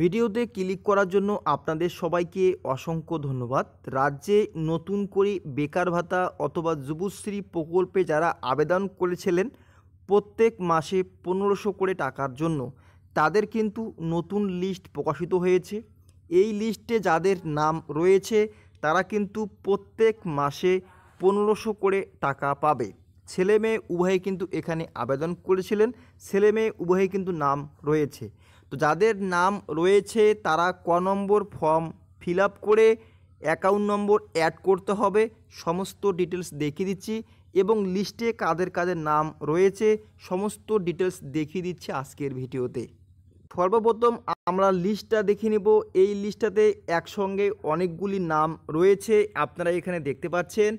ভিডিওতে ক্লিক করার জন্য আপনাদের সবাইকে অসংখ্য ধন্যবাদ রাজ্যে নতুন করে বেকার ভাতা অথবা যুবশ্রী প্রকল্পে যারা আবেদন করেছিলেন প্রত্যেক মাসে পনেরোশো করে টাকার জন্য তাদের কিন্তু নতুন লিস্ট প্রকাশিত হয়েছে এই লিস্টে যাদের নাম রয়েছে তারা কিন্তু প্রত্যেক মাসে পনেরোশো করে টাকা পাবে ছেলে মেয়ে উভয়ে কিন্তু এখানে আবেদন করেছিলেন ছেলে মেয়ে উভয়ে কিন্তু নাম রয়েছে তো যাদের নাম রয়েছে তারা ক নম্বর ফর্ম ফিল করে অ্যাকাউন্ট নম্বর অ্যাড করতে হবে সমস্ত ডিটেলস দেখিয়ে দিচ্ছি এবং লিস্টে কাদের কাদের নাম রয়েছে সমস্ত ডিটেলস দেখিয়ে দিচ্ছি আজকের ভিডিওতে সর্বপ্রথম আমরা লিস্টটা দেখে নেব এই লিস্টটাতে একসঙ্গে অনেকগুলি নাম রয়েছে আপনারা এখানে দেখতে পাচ্ছেন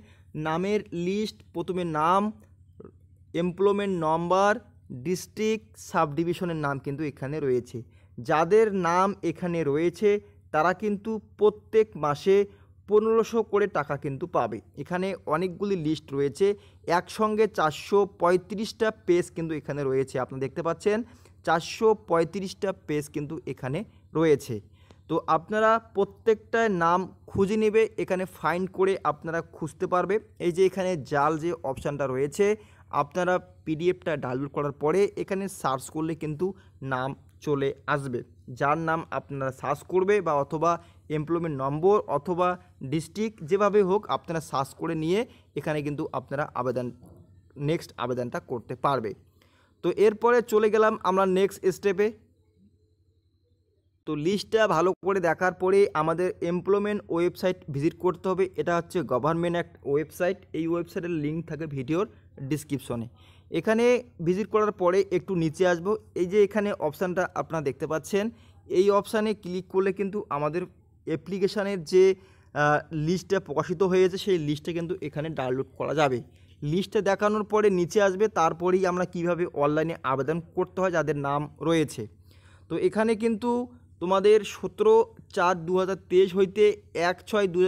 নামের লিস্ট প্রথমে নাম এমপ্লয়মেন্ট নম্বর ডিস্ট্রিক্ট সাব ডিভিশনের নাম কিন্তু এখানে রয়েছে যাদের নাম এখানে রয়েছে তারা কিন্তু প্রত্যেক মাসে পনেরোশো করে টাকা কিন্তু পাবে এখানে অনেকগুলি লিস্ট রয়েছে একসঙ্গে চারশো পঁয়ত্রিশটা পেজ কিন্তু এখানে রয়েছে আপনি দেখতে পাচ্ছেন চারশো পঁয়ত্রিশটা পেজ কিন্তু এখানে রয়েছে তো আপনারা প্রত্যেকটা নাম খুঁজে নেবে এখানে ফাইন্ড করে আপনারা খুঁজতে পারবে এই যে এখানে জাল যে অপশানটা রয়েছে আপনারা পিডিএফটা ডাউনলোড করার পরে এখানে সার্চ করলে কিন্তু নাম চলে আসবে যার নাম আপনারা সার্চ করবে বা অথবা এমপ্লয়মেন্ট নম্বর অথবা ডিস্ট্রিক্ট যেভাবে হোক আপনারা সার্চ করে নিয়ে এখানে কিন্তু আপনারা আবেদন নেক্সট আবেদনটা করতে পারবে তো এরপরে চলে গেলাম আমরা নেক্সট স্টেপে তো লিস্টটা ভালো করে দেখার পরে আমাদের এমপ্লয়মেন্ট ওয়েবসাইট ভিজিট করতে হবে এটা হচ্ছে গভর্নমেন্ট অ্যাক্ট ওয়েবসাইট এই ওয়েবসাইটের লিঙ্ক থাকে ভিডিওর ডিসক্রিপশনে এখানে ভিজিট করার পরে একটু নিচে আসব এই যে এখানে অপশানটা আপনারা দেখতে পাচ্ছেন এই অপশানে ক্লিক করলে কিন্তু আমাদের অ্যাপ্লিকেশানের যে লিস্টটা প্রকাশিত হয়েছে সেই লিস্টটা কিন্তু এখানে ডাউনলোড করা যাবে লিস্টে দেখানোর পরে নিচে আসবে তারপরেই আমরা কিভাবে অনলাইনে আবেদন করতে হয় যাদের নাম রয়েছে তো এখানে কিন্তু তোমাদের সতেরো চার দু হইতে এক ছয় দু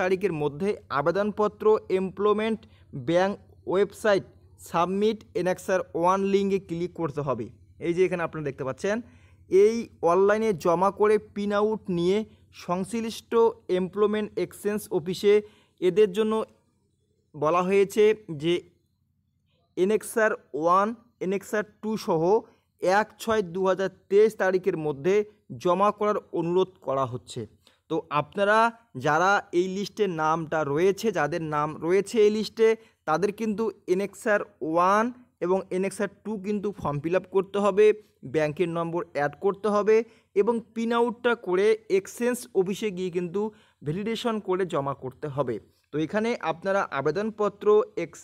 তারিখের মধ্যে আবেদনপত্র employment bank website submit annexure one লিঙ্কে ক্লিক করতে হবে এই যে এখানে আপনারা দেখতে পাচ্ছেন এই অনলাইনে জমা করে পিন আউট নিয়ে সংশ্লিষ্ট এমপ্লয়মেন্ট এক্সচেঞ্জ অফিসে এদের জন্য বলা হয়েছে যে এনএক্সার ওয়ান এনএক্সার টু সহ এক ছয় দু তারিখের মধ্যে জমা করার অনুরোধ করা হচ্ছে তো আপনারা যারা এই লিস্টে নামটা রয়েছে যাদের নাম রয়েছে এই লিস্টে তাদের কিন্তু এনএক্সআর ওয়ান এবং এনএক্সআর টু কিন্তু ফর্ম ফিল করতে হবে ব্যাংকের নম্বর অ্যাড করতে হবে এবং পিন আউটটা করে এক্সচেঞ্জ অফিসে গিয়ে কিন্তু ভ্যালিডেশন করে জমা করতে হবে তো এখানে আপনারা আবেদনপত্র এক্স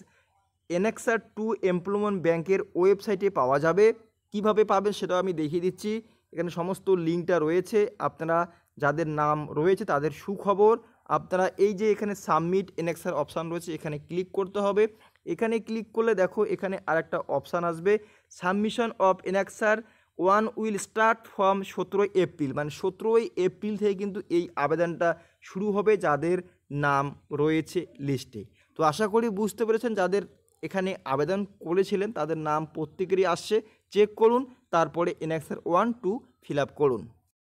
এনএক্সআর টু এমপ্লয়মেন্ট ব্যাংকের ওয়েবসাইটে পাওয়া যাবে কিভাবে পাবেন সেটাও আমি দেখিয়ে দিচ্ছি এখানে সমস্ত লিঙ্কটা রয়েছে আপনারা যাদের নাম রয়েছে তাদের সুখবর আপনারা এই যে এখানে সাবমিট এনএক্সার অপশান রয়েছে এখানে ক্লিক করতে হবে এখানে ক্লিক করলে দেখো এখানে আর একটা অপশান আসবে submission of annexure one will start from সতেরোই এপ্রিল মানে সতেরোই এপ্রিল থেকে কিন্তু এই আবেদনটা শুরু হবে যাদের নাম রয়েছে লিস্টে তো আশা করি বুঝতে পেরেছেন যাদের এখানে আবেদন করেছিলেন তাদের নাম প্রত্যেকেরই আসছে চেক করুন তারপরে annexure one two fill up করুন